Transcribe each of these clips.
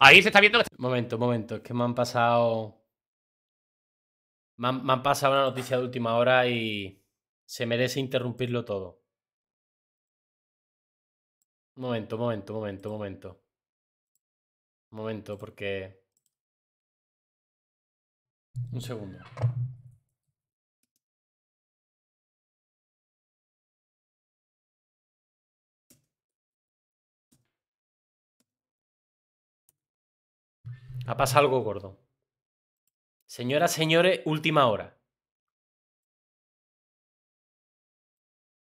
Ahí se está viendo Un Momento, momento, es que me han pasado... Me han, pasado una noticia de última hora y se merece interrumpirlo todo. Momento, momento, momento, momento. Momento, porque... Un segundo. Ha pasado algo gordo. Señoras, señores, última hora.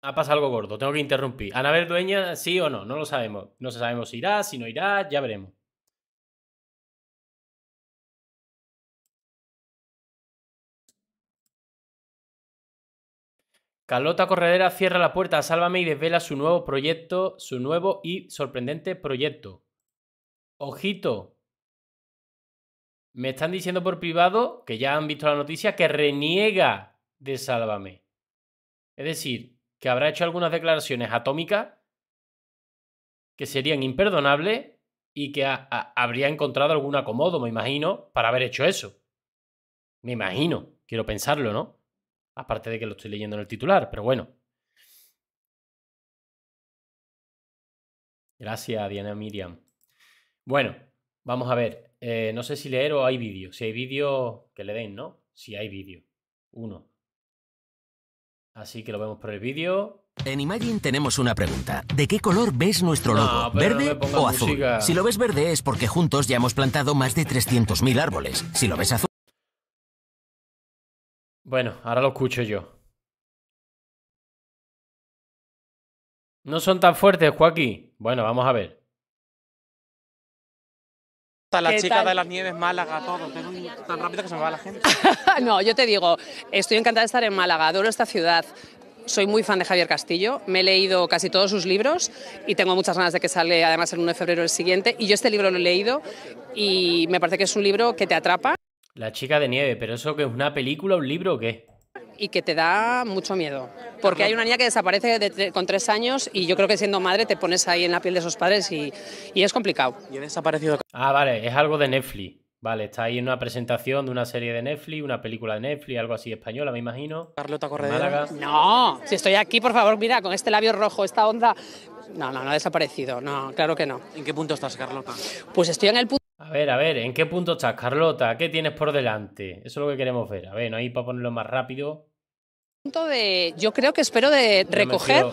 Ha pasado algo gordo, tengo que interrumpir. Anabel Dueña, sí o no, no lo sabemos. No sabemos si irá, si no irá, ya veremos. Carlota Corredera cierra la puerta Sálvame y desvela su nuevo proyecto, su nuevo y sorprendente proyecto. Ojito, me están diciendo por privado, que ya han visto la noticia, que reniega de Sálvame. Es decir, que habrá hecho algunas declaraciones atómicas que serían imperdonables y que habría encontrado algún acomodo, me imagino, para haber hecho eso. Me imagino, quiero pensarlo, ¿no? Aparte de que lo estoy leyendo en el titular, pero bueno. Gracias, Diana Miriam. Bueno, vamos a ver. Eh, no sé si leer o hay vídeo. Si hay vídeo, que le den, ¿no? Si hay vídeo. Uno. Así que lo vemos por el vídeo. En Imagine tenemos una pregunta. ¿De qué color ves nuestro logo? ¿Verde o azul? Si lo ves verde es porque juntos ya hemos plantado más de 300.000 árboles. Si lo ves azul... Bueno, ahora lo escucho yo. No son tan fuertes, Joaquín. Bueno, vamos a ver la chica de las nieves, Málaga, todo. tan rápido que se me va la gente. no, yo te digo, estoy encantada de estar en Málaga, adoro esta ciudad. Soy muy fan de Javier Castillo, me he leído casi todos sus libros y tengo muchas ganas de que sale además el 1 de febrero el siguiente. Y yo este libro lo he leído y me parece que es un libro que te atrapa. La chica de nieve, pero eso que es una película, un libro o qué? y que te da mucho miedo. Porque hay una niña que desaparece con tres años y yo creo que siendo madre te pones ahí en la piel de esos padres y, es complicado. Y he desaparecido. Ah, vale, es algo de Netflix. Vale, está ahí en una presentación de una serie de Netflix, una película de Netflix, algo así española, me imagino. Carlota Corredera. No, si estoy aquí, por favor, mira, con este labio rojo, esta onda. No, no, no ha desaparecido. No, claro que no. ¿En qué punto estás, Carlota? Pues estoy en el punto. A ver, a ver, ¿en qué punto estás, Carlota? ¿Qué tienes por delante? Eso es lo que queremos ver. A ver, no hay para ponerlo más rápido. yo creo que espero de recoger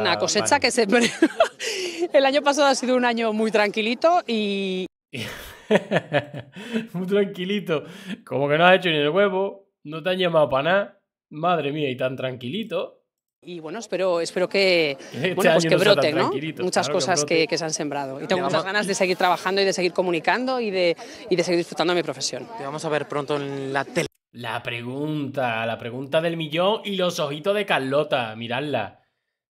una cosecha que se. El año pasado ha sido un año muy tranquilito y. muy tranquilito. Como que no has hecho ni el huevo, no te han llamado para nada. Madre mía, y tan tranquilito. Y bueno, espero, espero que, broten este pues ¿no? muchas cosas que, se han sembrado. Y tengo muchas ganas de seguir trabajando y de seguir comunicando y de, de seguir disfrutando de mi profesión. Te vamos a ver pronto en la tele. La pregunta, la pregunta del millón y los ojitos de Carlota, miradla.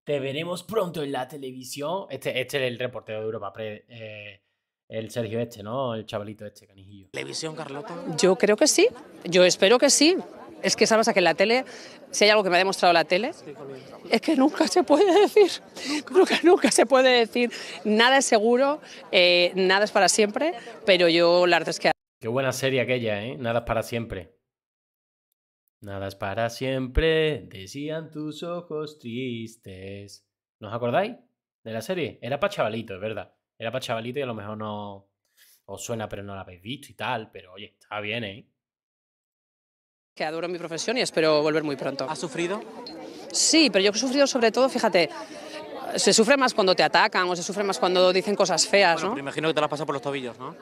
Te veremos pronto en la televisión. Este, este es el reportero de Europa eh, el Sergio este, ¿no? El chavalito este, canijillo. ¿Televisión, Carlota? Yo creo que sí. Yo espero que sí. Es que sabes a que en la tele, si hay algo que me ha demostrado la tele, es que nunca se puede decir, que nunca se puede decir. Nada es seguro, eh, nada es para siempre, pero yo la verdad es que... Qué buena serie aquella, ¿eh? Nada es para siempre. Nada es para siempre, decían tus ojos tristes. ¿Nos acordáis de la serie? Era para chavalito, es verdad. Era para chavalito y a lo mejor no os suena, pero no la habéis visto y tal. Pero oye, está bien, ¿eh? que adoro mi profesión y espero volver muy pronto. ¿Has sufrido? Sí, pero yo he sufrido sobre todo, fíjate, se sufre más cuando te atacan o se sufre más cuando dicen cosas feas, bueno, ¿no? Pero imagino que te las pasas por los tobillos, ¿no?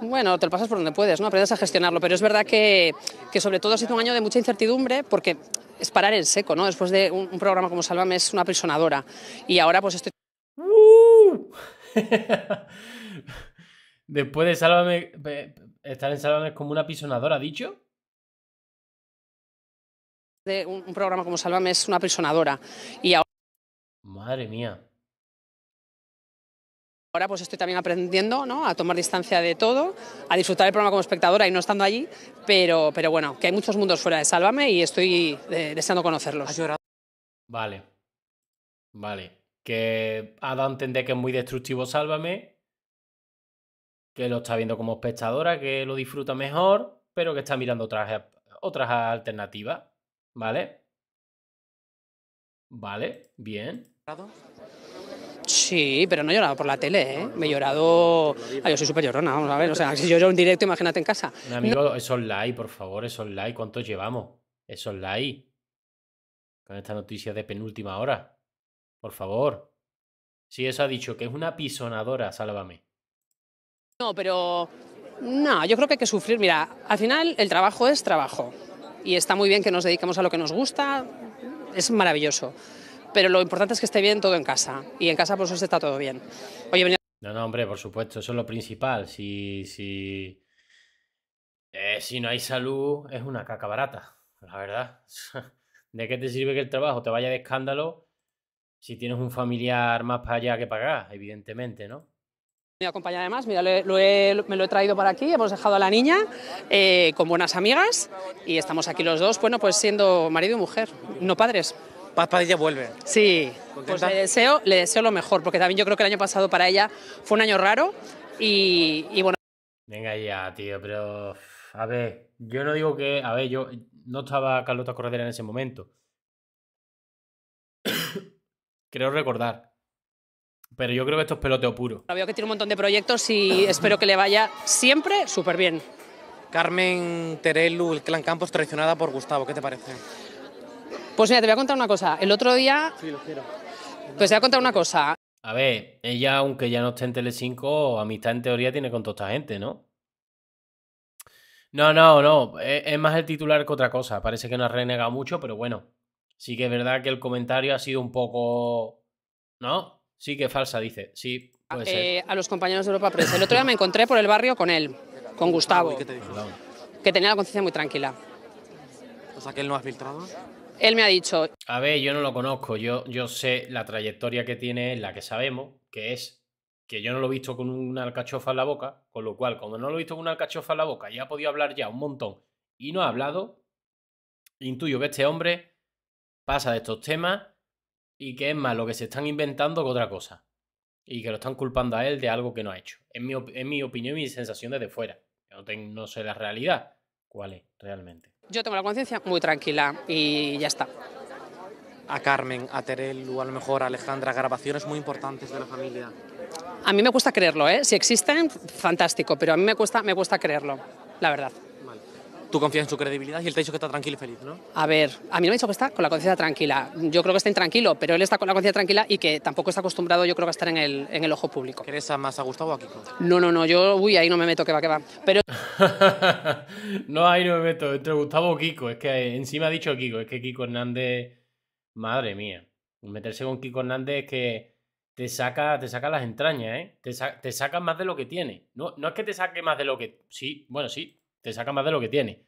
Bueno, te lo pasas por donde puedes, ¿no? Aprendes a gestionarlo, pero es verdad que, que sobre todo ha sido un año de mucha incertidumbre porque es parar en seco, ¿no? Después de un, programa como Sálvame es una aprisionadora y ahora pues estoy... Después de Sálvame, eh, estar en Sálvame es como una pisonadora dicho? un, programa como Sálvame es una aprisionadora. Y ahora... Madre mía. Ahora pues estoy también aprendiendo ¿no? a tomar distancia de todo, a disfrutar el programa como espectadora y no estando allí, pero, pero bueno, que hay muchos mundos fuera de Sálvame y estoy eh, deseando conocerlos. Vale, vale. Que ha dado a entender que es muy destructivo Sálvame, que lo está viendo como espectadora, que lo disfruta mejor, pero que está mirando otras, otras alternativas. Vale. Vale, bien. Sí, pero no he llorado por la tele, ¿eh? Me he llorado... Ah, yo soy súper llorona, vamos a ver. O sea, si yo lloro en directo, imagínate en casa. amigo, eso es online, por favor, es online. ¿Cuántos llevamos? Es online. Con esta noticia de penúltima hora. Por favor. Sí, eso ha dicho, que es una pisonadora, sálvame. No, pero... No, yo creo que hay que sufrir. Mira, al final el trabajo es trabajo y está muy bien que nos dediquemos a lo que nos gusta, es maravilloso. Pero lo importante es que esté bien todo en casa y en casa por eso está todo bien. Oye, No, no, hombre, por supuesto, eso es lo principal. Si, si, eh, si no hay salud, es una caca barata, la verdad. ¿De qué te sirve que el trabajo te vaya de escándalo si tienes un familiar más para allá que pagar, evidentemente, ¿no? Me acompaña además, mira, lo me lo he traído para aquí, hemos dejado a la niña eh, con buenas amigas y estamos aquí los dos, bueno, pues siendo marido y mujer, no padres. Padre ya vuelve. Sí, pues le deseo, le deseo lo mejor, porque también yo creo que el año pasado para ella fue un año raro y, bueno. Venga ya, tío, pero a ver, yo no digo que, a ver, yo no estaba Carlota Corredera en ese momento. Creo recordar. Pero yo creo que esto es peloteo puro. La veo que tiene un montón de proyectos y espero que le vaya siempre súper bien. Carmen Terelu, el clan Campos, traicionada por Gustavo, ¿qué te parece? Pues mira, te voy a contar una cosa. El otro día. Sí, lo quiero. Pues te voy a contar una cosa. A ver, ella, aunque ya no esté en Tele5, amistad en teoría tiene con toda esta gente, ¿no? No, no, no. E, es más el titular que otra cosa. Parece que no ha renegado mucho, pero bueno. Sí que es verdad que el comentario ha sido un poco. ¿No? Sí, que falsa, dice. Sí, puede ser. Eh, a los compañeros de Europa Press. El otro día me encontré por el barrio con él, con Gustavo, ah, que tenía la conciencia muy tranquila. O sea, que él no ha filtrado. Él me ha dicho. A ver, yo no lo conozco. Yo, yo sé la trayectoria que tiene, la que sabemos, que es que yo no lo he visto con una alcachofa en la boca, con lo cual, cuando no lo he visto con una alcachofa en la boca ya ha podido hablar ya un montón y no ha hablado, intuyo que este hombre pasa de estos temas y que es más lo que se están inventando que otra cosa. Y que lo están culpando a él de algo que no ha hecho. Es mi, mi opinión y mi sensación desde fuera. No, no sé la realidad. ¿Cuál es realmente? Yo tengo la conciencia muy tranquila y ya está. A Carmen, a o a lo mejor a Alejandra, grabaciones muy importantes de la familia. A mí me gusta creerlo, ¿eh? Si existen, fantástico, pero a mí me cuesta, me creerlo, la verdad tú confías en su credibilidad y él te ha dicho que está tranquilo y feliz, ¿no? A ver, a mí no me ha dicho que está con la conciencia tranquila. Yo creo que está intranquilo, pero él está con la conciencia tranquila y que tampoco está acostumbrado, yo creo, a estar en el, ojo público. ¿Quieres más a Gustavo o a Kiko? No, no, no, yo, uy, ahí no me meto, que va, que va. Pero... no, ahí no me meto, entre Gustavo o Kiko. Es que encima ha dicho Kiko, es que Kiko Hernández, madre mía. Meterse con Kiko Hernández es que te saca, te saca las entrañas, ¿eh? Te, saca más de lo que tiene. No, no es que te saque más de lo que... Sí, bueno, sí, te saca más de lo que tiene.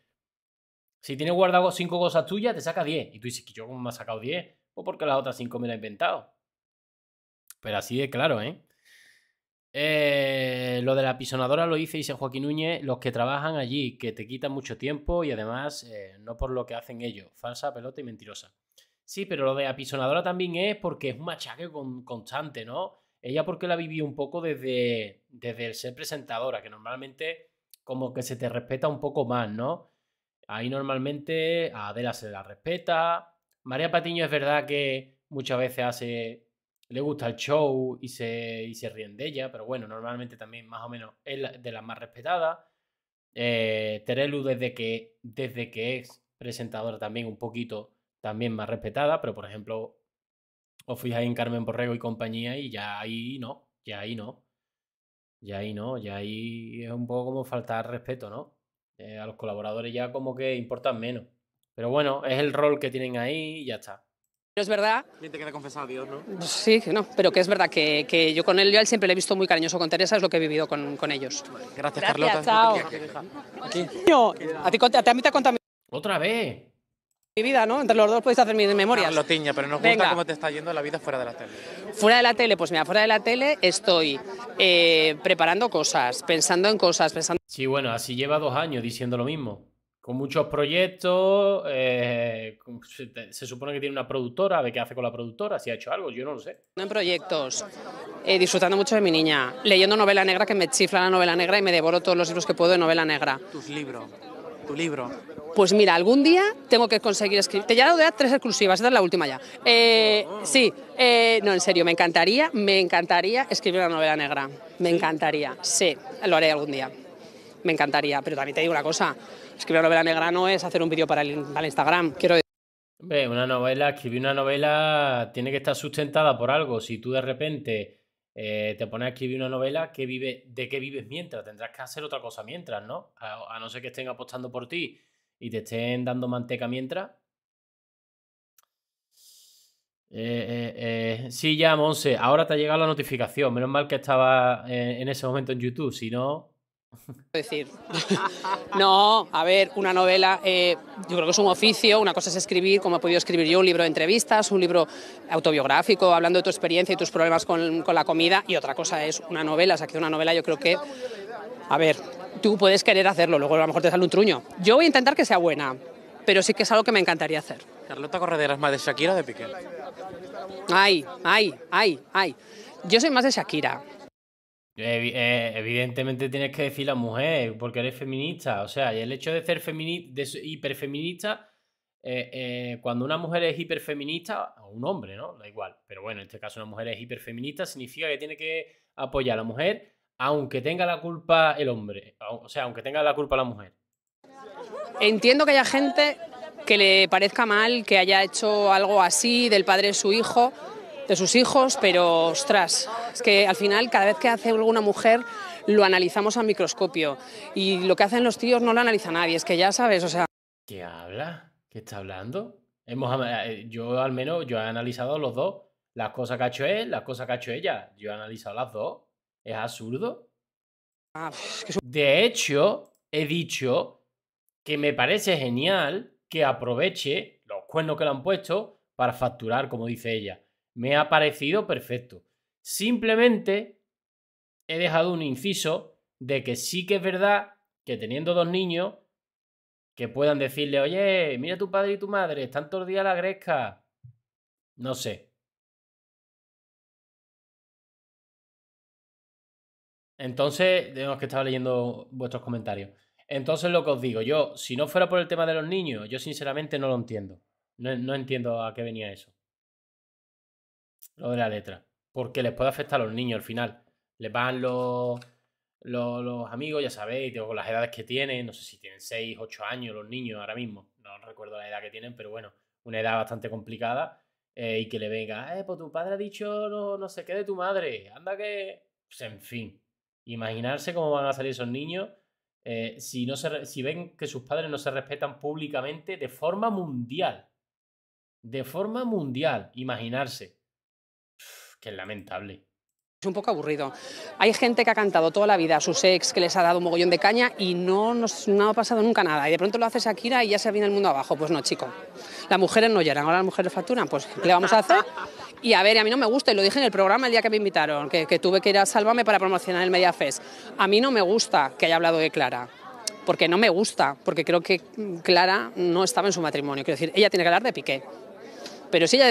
Si tienes guardado cinco cosas tuyas, te saca diez. Y tú dices que yo me ha sacado 10, pues porque las otras cinco me las he inventado. Pero así de claro, ¿eh? ¿eh? lo de la apisonadora lo hice, dice Joaquín Núñez, los que trabajan allí, que te quitan mucho tiempo y además eh, no por lo que hacen ellos, falsa, pelota y mentirosa. Sí, pero lo de la apisonadora también es porque es un machaque constante, ¿no? Ella porque la vivió un poco desde, desde el ser presentadora, que normalmente como que se te respeta un poco más, ¿no? Ahí normalmente a Adela se la respeta. María Patiño es verdad que muchas veces hace. Le gusta el show y se, se ríen de ella, pero bueno, normalmente también más o menos es de las más respetadas. Eh, Terelu, desde que, desde que es presentadora, también un poquito también más respetada, pero por ejemplo, os fijáis en Carmen Borrego y compañía y ya ahí no, ya ahí no. Y ahí no, y ahí es un poco como faltar respeto, ¿no? Eh, a los colaboradores ya como que importan menos. Pero bueno, es el rol que tienen ahí y ya está. Pero es verdad. Bien te queda confesado a Dios, ¿no? Sí, no, pero que es verdad que, yo con él, yo siempre le he visto muy cariñoso con Teresa, es lo que he vivido con, ellos. Gracias, Gracias Carlota. A ti a mí te Otra vez. Mi vida, ¿no? Entre los dos podéis hacer mis memorias. lo tiña, pero nos gusta cómo te está yendo la vida fuera de la tele. Fuera de la tele, pues mira, fuera de la tele estoy eh, preparando cosas, pensando en cosas, pensando... Sí, bueno, así lleva dos años diciendo lo mismo. Con muchos proyectos, eh, se supone que tiene una productora, ¿de qué hace con la productora? Si ha hecho algo, yo no lo sé. En proyectos, eh, disfrutando mucho de mi niña, leyendo novela negra, que me chifla la novela negra y me devoro todos los libros que puedo de novela negra. Tus libros tu libro? Pues mira, algún día tengo que conseguir escribir. Te he dado tres exclusivas, esta es la última ya. Eh, ah. sí, eh, no, en serio, me encantaría, me encantaría escribir una novela negra. Me encantaría, sí, lo haré algún día. Me encantaría, pero también te digo una cosa, escribir una novela negra no es hacer un vídeo para, el, Instagram, quiero una novela, escribir una novela tiene que estar sustentada por algo. Si tú de repente eh, te pones a escribir una novela, que vive, ¿de qué vives mientras? Tendrás que hacer otra cosa mientras, ¿no? A, no ser que estén apostando por ti y te estén dando manteca mientras. Eh, eh, sí, ya, Monse. Ahora te ha llegado la notificación. Menos mal que estaba en ese momento en YouTube. Si no, decir. No, a ver, una novela, eh, yo creo que es un oficio, una cosa es escribir, como he podido escribir yo, un libro de entrevistas, un libro autobiográfico, hablando de tu experiencia y tus problemas con, con la comida, y otra cosa es una novela, o sea, que una novela yo creo que, a ver, tú puedes querer hacerlo, luego a lo mejor te sale un truño. Yo voy a intentar que sea buena, pero sí que es algo que me encantaría hacer. Carlota Corredera es más de Shakira o de Piqué. Ay, ay, ay, ay. Yo soy más de Shakira eh, evidentemente tienes que decir la mujer, porque eres feminista. O sea, y el hecho de ser feminista, hiperfeminista, eh, eh, cuando una mujer es hiperfeminista, o un hombre, ¿no? Da igual. Pero bueno, en este caso una mujer es hiperfeminista, significa que tiene que apoyar a la mujer, aunque tenga la culpa el hombre. O sea, aunque tenga la culpa la mujer. Entiendo que haya gente que le parezca mal que haya hecho algo así del padre de su hijo de sus hijos, pero ostras, es que al final cada vez que hace alguna mujer lo analizamos al microscopio y lo que hacen los tíos no lo analiza nadie, es que ya sabes, o sea... ¿Qué habla? ¿Qué está hablando? Eh, yo al menos, yo he analizado los dos, las cosas que ha hecho él, las cosas que ha hecho ella, yo he analizado las dos, es absurdo. Ah, de hecho, he dicho que me parece genial que aproveche los cuernos que le han puesto para facturar, como dice ella me ha parecido perfecto. Simplemente he dejado un inciso de que sí que es verdad que teniendo dos niños que puedan decirle, oye, mira tu padre y tu madre, están todos días a la gresca. No sé. Entonces, tenemos que estar leyendo vuestros comentarios. Entonces, lo que os digo, yo, si no fuera por el tema de los niños, yo sinceramente no lo entiendo. no entiendo a qué venía eso. Lo de la letra. Porque les puede afectar a los niños al final. Les van los, los, amigos, ya sabéis, con las edades que tienen. No sé si tienen 6, 8 años los niños ahora mismo. No recuerdo la edad que tienen, pero bueno, una edad bastante complicada. Eh, y que le venga, eh, pues tu padre ha dicho no, sé qué de tu madre. Anda que. Pues en fin. Imaginarse cómo van a salir esos niños eh, si, no se, si ven que sus padres no se respetan públicamente de forma mundial. De forma mundial, imaginarse es lamentable. Es un poco aburrido. Hay gente que ha cantado toda la vida a sus ex, que les ha dado un mogollón de caña y no, nos, ha pasado nunca nada. Y de pronto lo hace Shakira y ya se viene el mundo abajo. Pues no, chico. Las mujeres no lloran, ahora las mujeres facturan. Pues, ¿qué le vamos a hacer? Y a ver, a mí no me gusta, y lo dije en el programa el día que me invitaron, que, que tuve que ir a Sálvame para promocionar el Mediafest. A mí no me gusta que haya hablado de Clara porque no me gusta, porque creo que Clara no estaba en su matrimonio. Quiero decir, ella tiene que hablar de Piqué. Pero si ella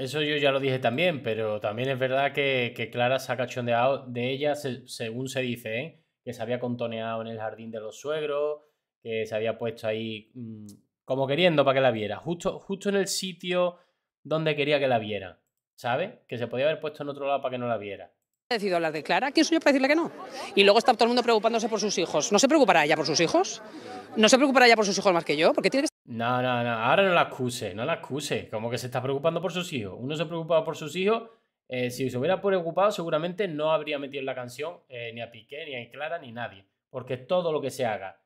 eso yo ya lo dije también, pero también es verdad que, que Clara se ha cachondeado de ella, según se dice, ¿eh? que se había contoneado en el jardín de los suegros, que se había puesto ahí mm, como queriendo para que la viera, justo, justo en el sitio donde quería que la viera, ¿sabe? Que se podía haber puesto en otro lado para que no la viera. He decidido hablar de Clara, ¿quién soy yo para decirle que no? Y luego está todo el mundo preocupándose por sus hijos. ¿No se preocupará ella por sus hijos? ¿No se preocupará ella por sus hijos más que yo? Porque no, no, no, ahora no la acuse, no la acuse. Como que se está preocupando por sus hijos. Uno se preocupa por sus hijos. Eh, si se hubiera preocupado, seguramente no habría metido en la canción eh, ni a Piqué, ni a Clara, ni nadie. Porque todo lo que se haga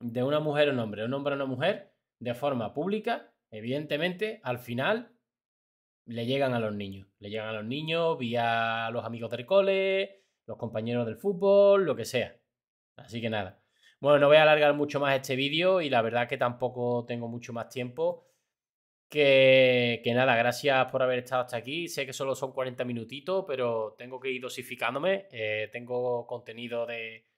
de una mujer a un hombre, un hombre a una mujer, de forma pública, evidentemente, al final le llegan a los niños. Le llegan a los niños vía los amigos del cole, los compañeros del fútbol, lo que sea. Así que nada. Bueno, no voy a alargar mucho más este vídeo y la verdad que tampoco tengo mucho más tiempo. Que, nada, gracias por haber estado hasta aquí. Sé que solo son 40 minutitos, pero tengo que ir dosificándome. Eh, tengo contenido de,